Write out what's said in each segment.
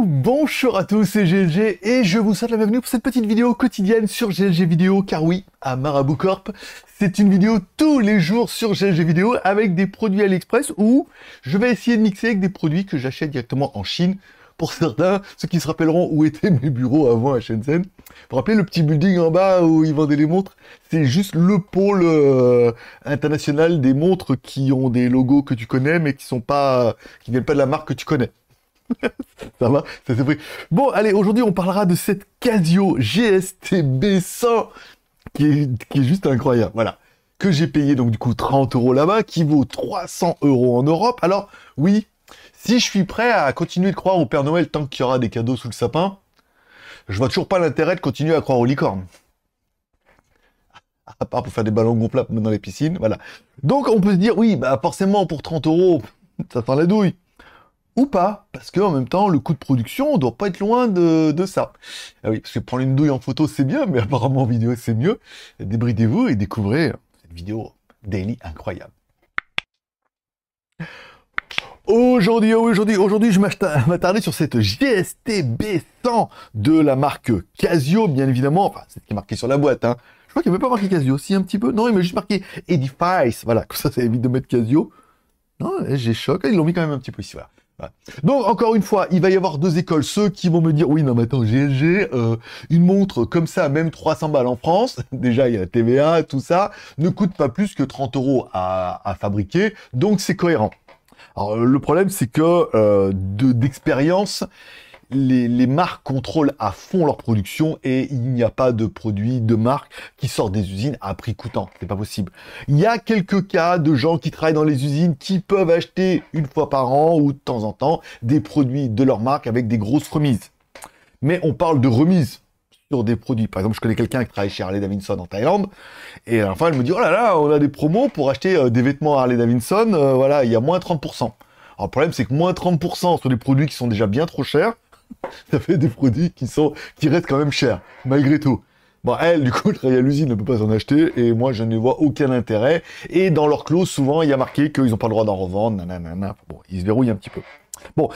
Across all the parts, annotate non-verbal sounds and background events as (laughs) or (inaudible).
Bonjour à tous, c'est GLG et je vous souhaite la bienvenue pour cette petite vidéo quotidienne sur GLG Vidéo, car oui, à Marabout Corp, c'est une vidéo tous les jours sur GLG Vidéo avec des produits AliExpress où je vais essayer de mixer avec des produits que j'achète directement en Chine pour certains, ceux qui se rappelleront où étaient mes bureaux avant à Shenzhen. Vous vous rappelez le petit building en bas où ils vendaient les montres C'est juste le pôle euh, international des montres qui ont des logos que tu connais, mais qui sont pas, qui viennent pas de la marque que tu connais. (laughs) ça va, ça c'est pris. Bon, allez, aujourd'hui on parlera de cette Casio GSTB 100 qui est, qui est juste incroyable. Voilà que j'ai payé donc du coup 30 euros là-bas, qui vaut 300 euros en Europe. Alors oui, si je suis prêt à continuer de croire au Père Noël tant qu'il y aura des cadeaux sous le sapin, je vois toujours pas l'intérêt de continuer à croire aux licornes. À part pour faire des ballons gonflables dans les piscines, voilà. Donc on peut se dire, oui, bah forcément pour 30 euros, ça sent la douille. Ou pas, parce que en même temps, le coût de production doit pas être loin de, ça. Ah oui, parce que prendre une douille en photo, c'est bien, mais apparemment en vidéo, c'est mieux. Débridez-vous et découvrez cette vidéo daily incroyable. Aujourd'hui, oh aujourd'hui, aujourd'hui, je (laughs) m'attarder sur cette GST B100 de la marque Casio, bien évidemment. Enfin, c'est ce qui est marqué sur la boîte, hein. Je crois qu'il n'y avait pas marqué Casio, aussi, un petit peu. Non, il m'a juste marqué Edifice. Voilà, (laughs) comme ça, ça évite de mettre Casio. Non, eh, j'ai choc. Ah, ils l'ont mis quand même un petit peu ici, voilà. Donc encore une fois, il va y avoir deux écoles. Ceux qui vont me dire oui, non mais attends, GLG, euh, une montre comme ça, même 300 balles en France, (laughs) déjà il y a la TVA, tout ça, ne coûte pas plus que 30 euros à fabriquer, donc c'est cohérent. Alors euh, le problème, c'est que euh, d'expérience, les, marques contrôlent à fond leur production et il n'y a pas de produits de marque qui sortent des usines à prix coûtant. C'est pas possible. Il y a quelques cas de gens qui travaillent dans les usines qui peuvent acheter une fois par an ou de temps en temps des produits de leur marque avec des grosses remises. Mais on parle de remises sur des produits. Par exemple, je connais quelqu'un qui travaille chez Harley Davidson en Thaïlande, et à la fin, elle me dit, oh là là, on a des promos pour acheter euh, des vêtements à Harley Davidson, euh, voilà, il y a moins 30%. Alors, le problème, c'est que moins 30% sur des produits qui sont déjà bien trop chers, (laughs) ça fait des produits qui sont, qui restent quand même chers, malgré tout. Bon, elle, du coup, travaille à l'usine, ne peut pas en acheter, et moi, je ne vois aucun intérêt. Et dans leur clause, souvent, il y a marqué qu'ils n'ont pas le droit d'en revendre, Bon, ils se verrouillent un petit peu. Bon,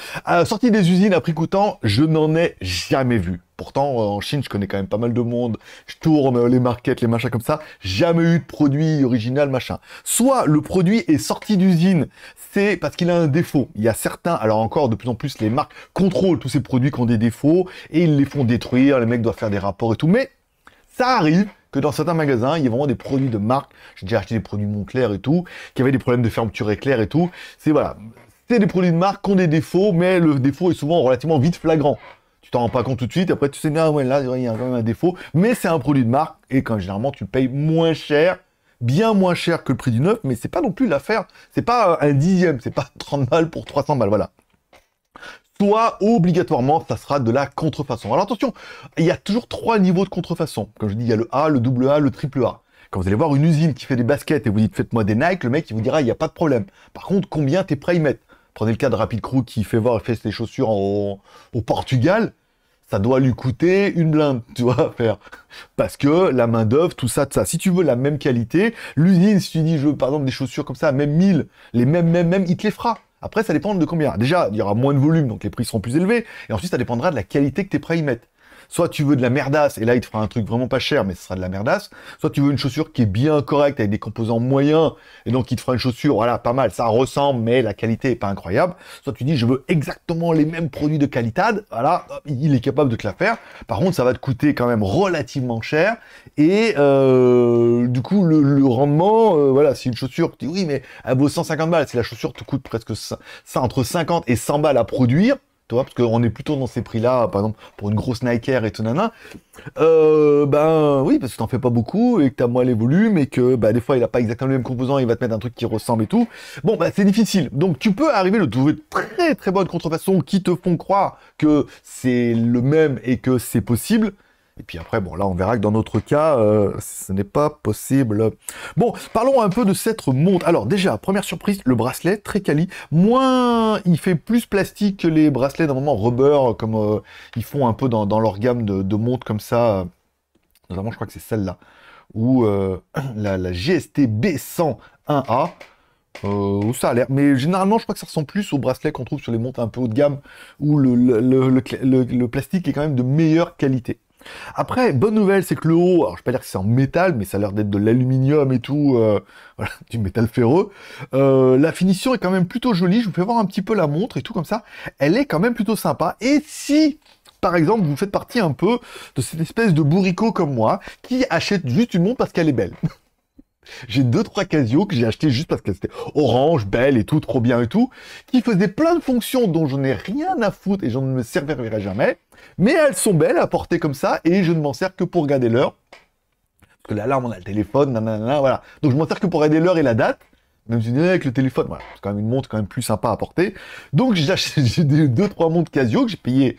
sortie des usines à prix coûtant, je n'en ai jamais vu. Pourtant, en Chine, je connais quand même pas mal de monde. Je tourne les markets, les machins comme ça. Jamais eu de produit original, machin. Soit le produit est sorti d'usine, c'est parce qu'il a un défaut. Il y a certains, alors encore, de plus en plus, les marques contrôlent tous ces produits qui ont des défauts et ils les font détruire. Les mecs doivent faire des rapports et tout. Mais ça arrive que dans certains magasins, il y a vraiment des produits de marque. J'ai déjà acheté des produits Montclair et tout, qui avaient des problèmes de fermeture éclair et tout. C'est voilà, des produits de marque qui ont des défauts, mais le défaut est souvent relativement vite flagrant. Tu t'en rends pas compte tout de suite, après tu sais non, ah ouais, là, il y a quand même un défaut, mais c'est un produit de marque, et quand généralement tu payes moins cher, bien moins cher que le prix du neuf, mais c'est pas non plus l'affaire, c'est pas euh, un dixième, c'est pas 30 (laughs) balles pour 300 balles, voilà. Soit obligatoirement, ça sera de la contrefaçon. Alors attention, il y a toujours trois niveaux de contrefaçon. Quand je dis, il y a le A, le double A, le triple A. Quand vous allez voir une usine qui fait des baskets et vous dites faites-moi des Nike, le mec il vous dira il n'y a pas de problème. Par contre, combien t'es prêt à y mettre Prenez le cas de Rapid Crew qui fait voir, et fait ses chaussures au Portugal. Ça doit lui coûter une blinde, (laughs) tu vois, à faire. Parce que la main-d'œuvre, tout ça, tout ça. Si tu veux la même qualité, l'usine, si tu dis, je veux par exemple des chaussures comme ça, même 1000, les mêmes, mêmes, mêmes, il te les fera. Après, ça dépend de combien. Déjà, il y aura moins de volume, donc les prix seront plus élevés. Et ensuite, ça dépendra de la qualité que tu es prêt à y mettre. Soit tu veux de la merdasse, et là, il te fera un truc vraiment pas cher, mais ce sera de la merdasse. Soit tu veux une chaussure qui est bien correcte, avec des composants moyens, et donc il te fera une chaussure, voilà, pas mal, ça ressemble, mais la qualité est pas incroyable. Soit tu dis, je veux exactement les mêmes produits de qualité, voilà, il est capable de te la faire. Par contre, ça va te coûter quand même relativement cher, et euh, du coup, le, rendement, euh, voilà, si une chaussure, tu dis, oui, mais elle vaut 150 balles, si la chaussure te coûte presque ça, ça entre 50 et 100 balles à produire, parce qu'on est plutôt dans ces prix-là, par exemple, pour une grosse Nike Air et tout nana, euh, ben oui, parce que t'en fais pas beaucoup et que t'as moins les volumes et que bah, des fois il n'a pas exactement le même composant, il va te mettre un truc qui ressemble et tout. Bon, ben c'est difficile. Donc tu peux arriver le trouver de très très bonnes contrefaçons qui te font croire que c'est le même et que c'est possible. Et puis après, bon, là, on verra que dans notre cas, euh, ce n'est pas possible. Bon, parlons un peu de cette montre. Alors déjà, première surprise, le bracelet, très quali. Moins, il fait plus plastique que les bracelets normalement rubber, comme euh, ils font un peu dans, leur gamme de, de, montres comme ça. Euh, notamment, je crois que c'est celle-là. Ou (clears throat) la, GST B101A. où ça a l'air, mais généralement je crois que ça ressemble plus aux bracelets qu'on trouve sur les montres un peu haut de gamme où le plastique est quand même de meilleure qualité. Après, bonne nouvelle, c'est que le haut, alors je vais pas dire que c'est en métal, mais ça a l'air d'être de l'aluminium et tout, euh, (laughs) voilà, du métal ferreux. Euh, la finition est quand même plutôt jolie, je vous fais voir un petit peu la montre et tout comme ça. Elle est quand même plutôt sympa. Et si, par exemple, vous faites partie un peu de cette espèce de bourricot comme moi, qui achète juste une montre parce qu'elle est belle (laughs) J'ai deux trois Casio que j'ai acheté juste parce qu'elles étaient orange, belle et tout, trop bien et tout, qui faisaient plein de fonctions dont je n'ai rien à foutre et je ne me servirai jamais. Mais elles sont belles à porter comme ça et je ne m'en sers que pour garder l'heure. Parce que l'alarme, on a le téléphone, nanana, voilà. Donc je m'en sers que pour regarder l'heure et la date. Même si avec le téléphone, voilà, c'est quand même une montre quand même plus sympa à porter. Donc j'ai acheté (laughs) deux trois montres Casio que j'ai payé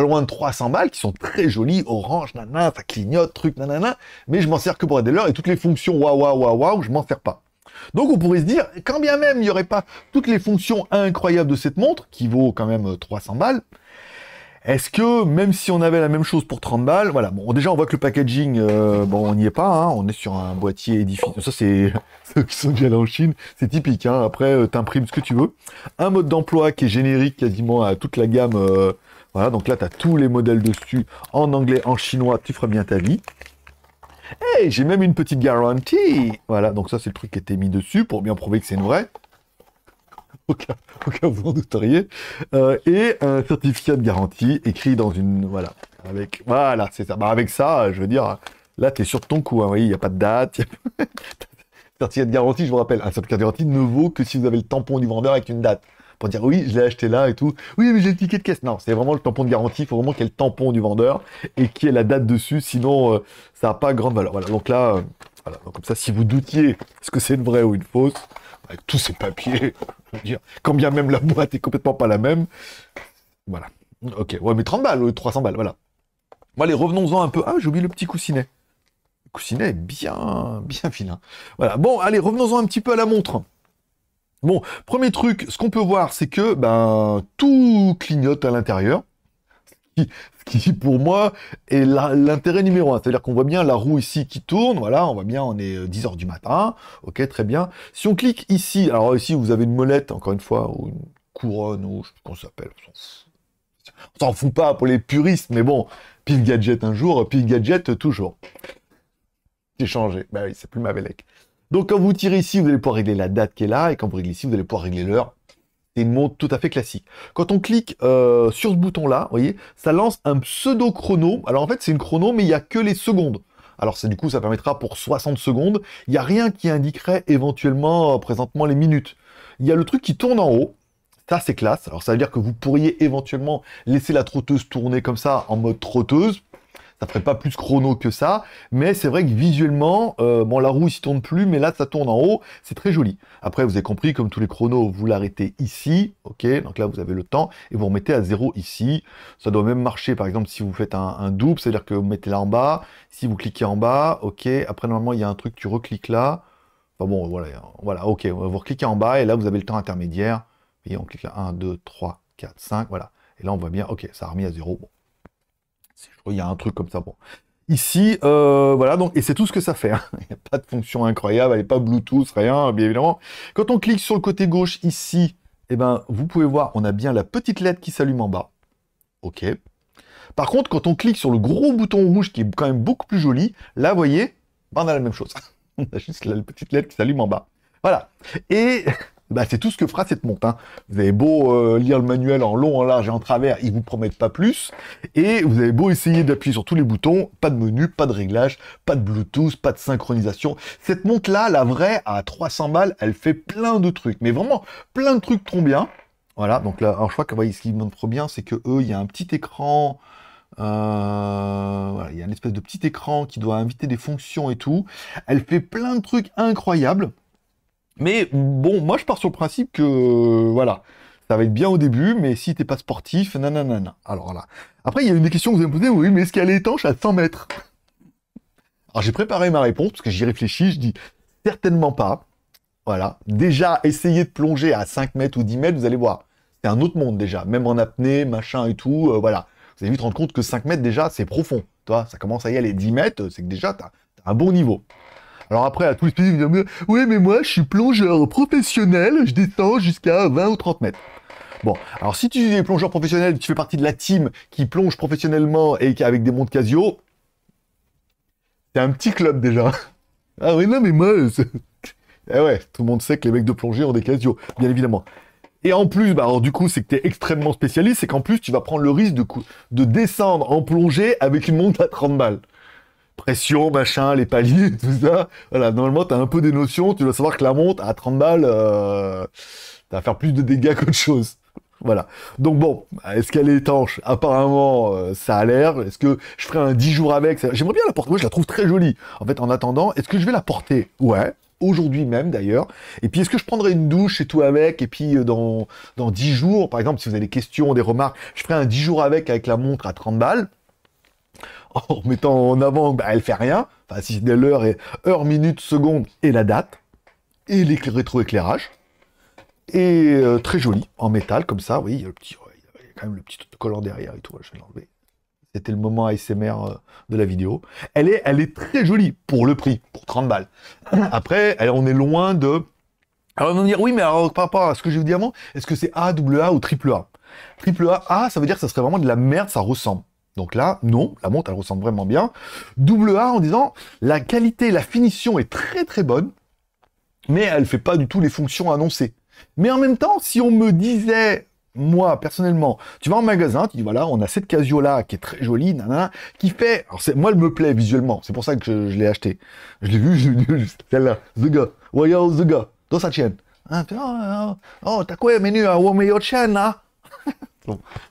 loin de 300 balles, qui sont très jolies, orange, nanana, ça clignote, truc, nanana, mais je m'en sers que pour des et toutes les fonctions waouh, waouh, waouh, je m'en sers pas. Donc on pourrait se dire, quand bien même il n'y aurait pas toutes les fonctions incroyables de cette montre, qui vaut quand même 300 euh, balles, est-ce que même si on avait la même chose pour 30 balles, voilà, bon déjà on voit que le packaging, euh, bon on n'y est pas, hein. on est sur un boîtier édifié, ça c'est ceux qui sont bien en Chine, c'est typique, hein. après tu euh, t'imprimes ce que tu veux. Un mode d'emploi qui est générique quasiment à toute la gamme voilà, donc là, tu as tous les modèles dessus, en anglais, en chinois, tu feras bien ta vie. Hey, j'ai même une petite garantie Voilà, donc ça, c'est le truc qui été mis dessus pour bien prouver que c'est une vraie. Au cas, (laughs) vous en douteriez. Euh, et un certificat de garantie écrit dans une... Voilà, avec... Voilà, c'est ça. Bah, avec ça, je veux dire, là, tu es sur ton coup. Hein, oui, il n'y a pas de date. (laughs) certificat de garantie, je vous rappelle, un certificat de garantie ne vaut que si vous avez le tampon du vendeur avec une date dire oui, je l'ai acheté là et tout. Oui, mais j'ai le ticket de caisse. Non, c'est vraiment le tampon de garantie. Il faut vraiment qu'il le tampon du vendeur et qu'il y ait la date dessus. Sinon, euh, ça n'a pas grande valeur. Voilà. Donc là, euh, voilà. comme ça, si vous doutiez est-ce que c'est une vraie ou une fausse, avec tous ces papiers, (laughs) quand bien même la boîte est complètement pas la même. Voilà. Ok. Ouais, mais 30 balles ou 300 balles. Voilà. Bon, allez, revenons-en un peu. Ah, j'ai oublié le petit coussinet. coussinet est bien, bien fin. Voilà. Bon, allez, revenons-en un petit peu à la montre. Bon, premier truc, ce qu'on peut voir, c'est que ben tout clignote à l'intérieur. Ce qui, pour moi, est l'intérêt numéro un. C'est-à-dire qu'on voit bien la roue ici qui tourne, voilà, on voit bien, on est 10h euh, du matin, ok, très bien. Si on clique ici, alors ici, vous avez une molette, encore une fois, ou une couronne, ou je sais qu'on s'appelle, on s'en fout pas pour les puristes, mais bon, pile gadget un jour, pile gadget toujours. J'ai changé, bah oui, c'est plus ma Vélec. Donc quand vous tirez ici, vous allez pouvoir régler la date qui est là, et quand vous réglez ici, vous allez pouvoir régler l'heure. C'est une montre tout à fait classique. Quand on clique euh, sur ce bouton-là, vous voyez, ça lance un pseudo-chrono. Alors en fait, c'est une chrono, mais il n'y a que les secondes. Alors c'est du coup, ça permettra pour 60 secondes. Il n'y a rien qui indiquerait éventuellement euh, présentement les minutes. Il y a le truc qui tourne en haut. Ça, c'est classe. Alors ça veut dire que vous pourriez éventuellement laisser la trotteuse tourner comme ça en mode trotteuse ça ferait pas plus chrono que ça, mais c'est vrai que visuellement, euh, bon la roue ne tourne plus, mais là ça tourne en haut, c'est très joli. Après vous avez compris, comme tous les chronos, vous l'arrêtez ici, ok, donc là vous avez le temps, et vous remettez à zéro ici. Ça doit même marcher par exemple si vous faites un, double, c'est-à-dire que vous mettez là en bas, si vous cliquez en bas, ok, après normalement il y a un truc, tu recliques là, enfin bon voilà, voilà ok, vous cliquez en bas, et là vous avez le temps intermédiaire, Et on clique là, 1, 2, 3, 4, 5, voilà. Et là, on voit bien, ok, ça a remis à zéro. Je crois y a un truc comme ça. Bon. Ici, euh, voilà, donc, et c'est tout ce que ça fait. Hein. (laughs) Il n'y a pas de fonction incroyable, elle n'est pas Bluetooth, rien, bien évidemment. Quand on clique sur le côté gauche ici, et eh ben, vous pouvez voir, on a bien la petite lettre qui s'allume en bas. OK. Par contre, quand on clique sur le gros bouton rouge qui est quand même beaucoup plus joli, là, vous voyez, ben, on a la même chose. (laughs) on a juste la petite lettre qui s'allume en bas. Voilà. Et (laughs) Bah, c'est tout ce que fera cette montre. Hein. Vous avez beau euh, lire le manuel en long, en large et en travers, ils vous promettent pas plus. Et vous avez beau essayer d'appuyer sur tous les boutons, pas de menu, pas de réglage, pas de Bluetooth, pas de synchronisation. Cette montre-là, la vraie, à 300 balles, elle fait plein de trucs. Mais vraiment, plein de trucs trop bien. Voilà, donc là, je crois que voyez, ce qui montre bien, c'est que il y a un petit écran... Euh, il y a une espèce de petit écran qui doit inviter des fonctions et tout. Elle fait plein de trucs incroyables. Mais bon, moi je pars sur le principe que voilà, ça va être bien au début, mais si t'es pas sportif, nanana. Alors là, Après, il y a une question que vous allez me oui, mais est-ce qu'elle est étanche à 100 mètres Alors j'ai préparé ma réponse parce que j'y réfléchis, je dis certainement pas. Voilà. Déjà, essayez de plonger à 5 mètres ou 10 mètres, vous allez voir. C'est un autre monde déjà, même en apnée, machin et tout, euh, voilà. Vous allez vite rendre compte que 5 mètres déjà, c'est profond. Toi, ça commence à y aller 10 mètres, c'est que déjà, t'as un bon niveau. Alors après, à tous les spécialistes, Oui, mais moi, je suis plongeur professionnel, je descends jusqu'à 20 ou 30 mètres. » Bon, alors si tu es plongeur professionnel, tu fais partie de la team qui plonge professionnellement et qui avec des montres Casio, c'est un petit club déjà. (laughs) Ah oui, non, mais moi... (laughs) Eh ouais, tout le monde sait que les mecs de plongée ont des Casio, bien évidemment. Et en plus, bah, alors du coup, c'est que tu es extrêmement spécialiste, c'est qu'en plus, tu vas prendre le risque de, de descendre en plongée avec une montre à 30 balles pression, machin, les paliers, (laughs) tout ça. Voilà, normalement, t'as un peu des notions, tu dois savoir que la montre, à 30 balles, euh, t'as à faire plus de dégâts (laughs) qu'autre chose. Voilà. Donc bon, est-ce qu'elle est étanche Apparemment, euh, ça a l'air. Est-ce que je ferai un 10 jours avec J'aimerais bien la porter. Moi, je la trouve très jolie. En fait, en attendant, est-ce que je vais la porter Ouais, aujourd'hui même d'ailleurs. Et puis, est-ce que je prendrai une douche et tout avec Et puis, euh, dans, dans 10 jours, par exemple, si vous avez des questions, des remarques, je ferai un 10 jours avec avec la montre à 30 balles. (laughs) en mettant en avant bah, elle fait rien, enfin si l'heure et heure, minute, seconde et la date, et les rétroéclairages et euh, très joli, en métal comme ça, oui, il y a le petit, il y a quand même le petit collant derrière et tout, je vais l'enlever. C'était le moment ASMR euh, de la vidéo. Elle est, elle est très jolie pour le prix, pour 30 balles. (coughs) Après, on est loin de... Alors on va dire, oui, mais par rapport à ce que j'ai vous dit avant, est-ce que c'est A ou AAA Triple A, A, ça veut dire que ça serait vraiment de la merde, ça ressemble. Donc là, non, la montre, elle ressemble vraiment bien. Double A en disant, la qualité, la finition est très très bonne, mais elle fait pas du tout les fonctions annoncées. Mais en même temps, si on me disait, moi, personnellement, tu vas en magasin, tu dis, voilà, on a cette Casio-là, qui est très jolie, nanana, qui fait... Alors moi, elle me plaît visuellement, c'est pour ça que je, je l'ai acheté. Je l'ai vu, juste. celle-là, The Guy, Royal The Guy, dans sa chaîne. Hein, oh, oh, oh, t'as quoi menu à womeyo là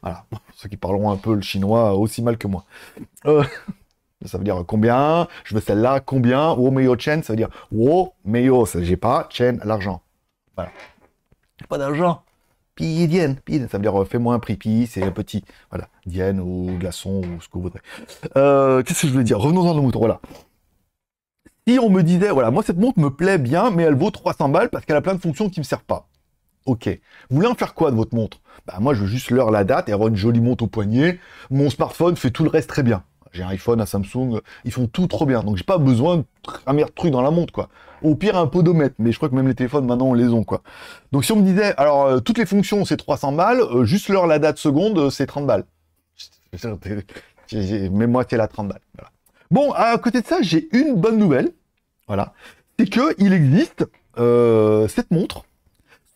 voilà, (laughs) ceux qui parleront un peu le chinois euh, aussi mal que moi. Euh, (laughs) ça veut dire combien, je veux celle-là, combien, wo meio chen, ça veut dire wo meio, j'ai pas, chen, l'argent. Voilà. Pas d'argent. Pi dien, ça veut dire euh, fais-moi un prix, pi c'est petit. Voilà, dien ou glaçon ou ce que vous voudrez. Qu'est-ce que je voulais dire revenons dans le mouton, voilà. Si on me disait, voilà, moi cette montre me plaît bien, mais elle vaut 300 balles parce qu'elle a plein de fonctions qui me servent pas. Ok. Vous voulez en faire quoi de votre montre Bah moi je veux juste l'heure, la date et avoir une jolie montre au poignet. Mon smartphone fait tout le reste très bien. J'ai un iPhone, un Samsung, ils font tout trop bien. Donc j'ai pas besoin de un meilleur truc dans la montre quoi. Au pire un podomètre, mais je crois que même les téléphones maintenant on les ont quoi. Donc si on me disait alors euh, toutes les fonctions c'est 300 balles, euh, juste l'heure, la date, seconde euh, c'est 30 balles. (laughs) Mais moi c'est la 30 balles. Bon, à côté de ça, j'ai une bonne nouvelle. Voilà, c'est que il existe cette montre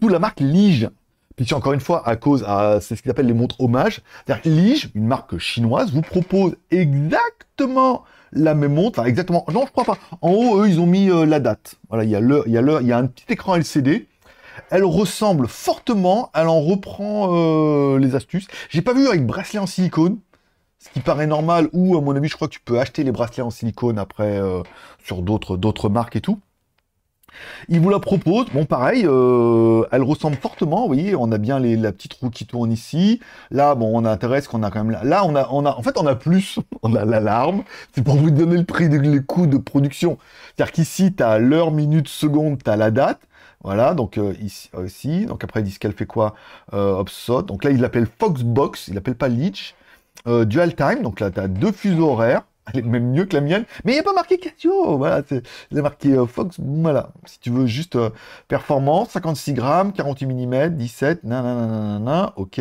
la marque Lige. Puis encore une fois, à cause, à, c'est ce qu'ils appellent les montres hommage. C'est-à-dire Lige, une marque chinoise, vous propose exactement la même montre, enfin exactement, non je crois pas. En haut, eux, ils ont mis euh, la date. Voilà, il y a l'heure, il y a il y a un petit écran LCD. Elle ressemble fortement, elle en reprend euh, les astuces. J'ai pas vu avec bracelet en silicone, ce qui paraît normal, ou à mon avis, je crois que tu peux acheter les bracelets en silicone après euh, sur d'autres d'autres marques et tout. Il vous la propose, bon pareil, euh, elle ressemble fortement, oui on a bien les, la petite roue qui tourne ici, là, bon, on a intérêt qu'on a quand même là, on a, en fait, on a plus, (laughs) on a l'alarme, c'est pour vous donner le prix, de, les coûts de production, c'est-à-dire qu'ici, tu as l'heure, minute, seconde, tu as la date, voilà, donc euh, ici, aussi. Euh, donc après, ils disent qu'elle fait quoi, euh, donc là, il l'appelle Foxbox, il l'appelle pas Leech, Dual Time, donc là, tu as deux fuseaux horaires, (laughs) elle est même mieux que la mienne, mais il n'y a pas marqué Casio, voilà, c'est, a marqué euh, Fox, voilà, si tu veux juste euh, performance, 56 grammes, 48 mm, 17, nanana, ok,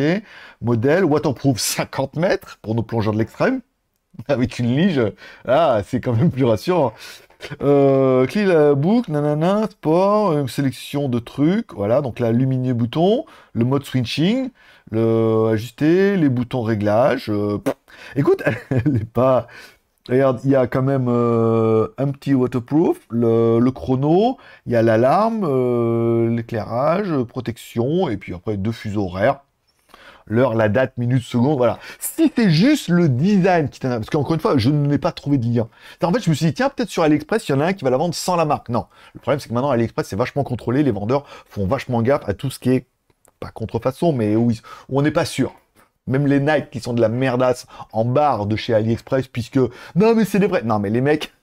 modèle, waterproof 50 (laughs) mètres, pour nos plongeurs de l'extrême, avec ah une lige, ah, c'est quand même plus rassurant, euh, la boucle, nanana, sport, une sélection de trucs, voilà, donc la lumineux bouton, le mode switching, le ajuster, les boutons réglages, euh, écoute, (laughs) elle n'est pas Regarde, il y a quand même euh, un petit waterproof, le, chrono, il y a l'alarme, euh, l'éclairage, protection, et puis après deux fuseaux horaires. L'heure, la date, minute, seconde, voilà. Si c'est juste le design qui a. parce qu'encore une fois, je n'ai pas trouvé de lien. En fait, je me suis dit, tiens, peut-être sur AliExpress, il y en a un qui va la vendre sans la marque. Non. Le problème, c'est que maintenant, AliExpress, c'est vachement contrôlé, les vendeurs font vachement gaffe à tout ce qui est, pas contrefaçon, mais où, on n'est pas sûr. Même les Nike qui sont de la merdasse en barre de chez AliExpress, puisque non mais c'est des vrais. Non mais les mecs,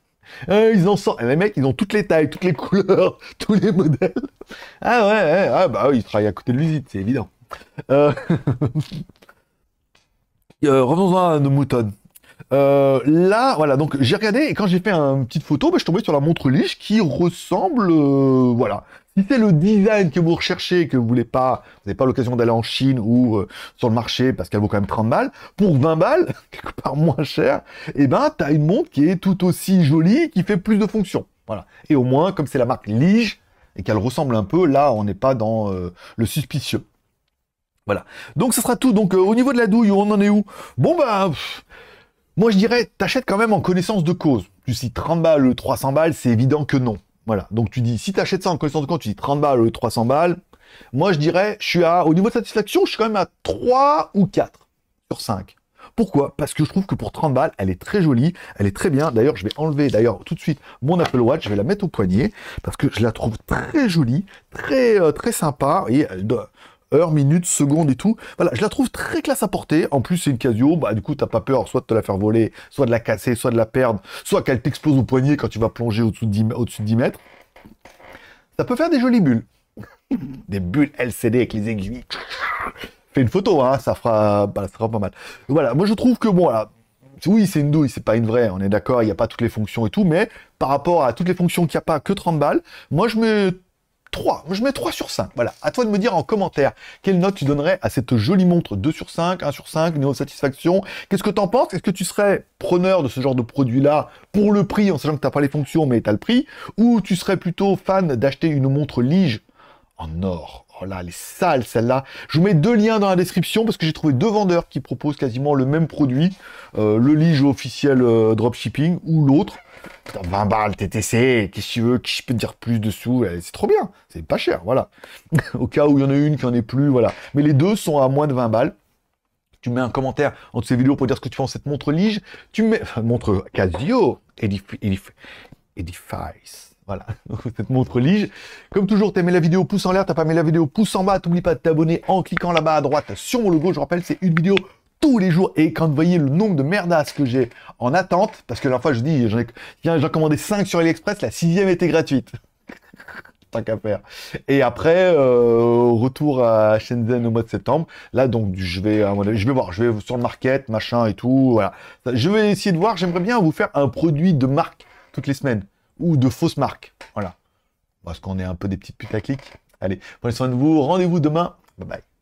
euh, ils en sortent. Les mecs, ils ont toutes les tailles, toutes les couleurs, (laughs) tous les modèles. Ah ouais, ah bah ils travaillent à côté de l'usine, c'est évident. Euh, (laughs) euh, revenons-en à nos moutons. Euh, là, voilà, donc j'ai regardé et quand j'ai fait une petite photo, bah, je suis tombé sur la montre Lige qui ressemble, euh, voilà. Si c'est le design que vous recherchez, que vous voulez pas, vous n'avez pas l'occasion d'aller en Chine ou euh, sur le marché parce qu'elle vaut quand même 30 balles, pour 20 balles, (laughs) quelque part moins cher, et eh ben, tu as une montre qui est tout aussi jolie, qui fait plus de fonctions, voilà. Et au moins, comme c'est la marque Lige et qu'elle ressemble un peu, là on n'est pas dans le suspicieux. Voilà. Donc ce sera tout. Donc au niveau de la douille, on en est où Bon ben... Moi, je dirais, t'achètes quand même en connaissance de cause. Tu sais, 30 balles, 300 balles, c'est évident que non. Voilà. Donc, tu dis, si t'achètes ça en connaissance de cause, tu dis 30 balles, 300 balles. Moi, je dirais, je suis à, au niveau de satisfaction, je suis quand même à 3 ou 4 sur 5. Pourquoi Parce que je trouve que pour 30 balles, elle est très jolie, elle est très bien. D'ailleurs, je vais enlever d'ailleurs tout de suite mon Apple Watch, je vais la mettre au poignet parce que je la trouve très jolie, très euh, très sympa. Et, euh, doit minutes, secondes et tout. Voilà, je la trouve très classe à porter. En plus, c'est une Casio, bah du coup, t'as pas peur soit de te la faire voler, soit de la casser, soit de la perdre, soit qu'elle t'explose au poignet quand tu vas plonger au-dessus de 10, au-dessus de 10 mètres. Ça peut faire des jolies bulles. (laughs) des bulles LCD avec les aiguilles. Fais une photo, hein, ça fera, bah, ça fera pas mal. Voilà, moi je trouve que bon, là, oui, c'est une douille, c'est pas une vraie, on est d'accord, il n'y a pas toutes les fonctions et tout, mais par rapport à toutes les fonctions qu'il n'y a pas que 30 balles, moi je me 3. Je mets 3 sur 5. Voilà. À toi de me dire en commentaire quelle note tu donnerais à cette jolie montre 2 sur 5, 1 sur 5, niveau de satisfaction. Qu'est-ce que tu en penses Est-ce que tu serais preneur de ce genre de produit-là pour le prix, en sachant que tu pas les fonctions mais tu as le prix Ou tu serais plutôt fan d'acheter une montre lige en or Oh là, elle est sale celle-là. Je vous mets deux liens dans la description parce que j'ai trouvé deux vendeurs qui proposent quasiment le même produit. Euh, le lige officiel euh, dropshipping ou l'autre. 20 balles TTC, qu'est-ce que tu veux, qui je peux dire plus dessous, eh, c'est trop bien, c'est pas cher, voilà. (laughs) Au cas où il y en a une qui en est plus, voilà. Mais les deux sont à moins de 20 balles tu mets un commentaire en ces vidéos pour dire ce que tu penses de cette montre lige, tu mets, enfin, montre Casio, Edifice, voilà, (laughs) cette montre lige. Comme toujours, t'as aimé la vidéo, pouce en l'air, t'as pas aimé la vidéo, pouce en bas, t'oublies pas de t'abonner en cliquant là-bas à droite sur mon logo, je rappelle, c'est une vidéo tous les jours. Et quand vous voyez le nombre de merdas que j'ai en attente, parce que la fois je dis, j'en ai, commandé 5 sur AliExpress, la sixième était gratuite. (laughs) Tant qu'à faire. Et après, euh, retour à Shenzhen au mois de septembre. Là, donc, je vais, je vais voir, je vais sur le market, machin et tout. Voilà. Je vais essayer de voir, j'aimerais bien vous faire un produit de marque toutes les semaines ou de fausses marques. Voilà. Parce qu'on est un peu des petites putaclics. Allez, prenez soin de vous. Rendez-vous demain. Bye bye.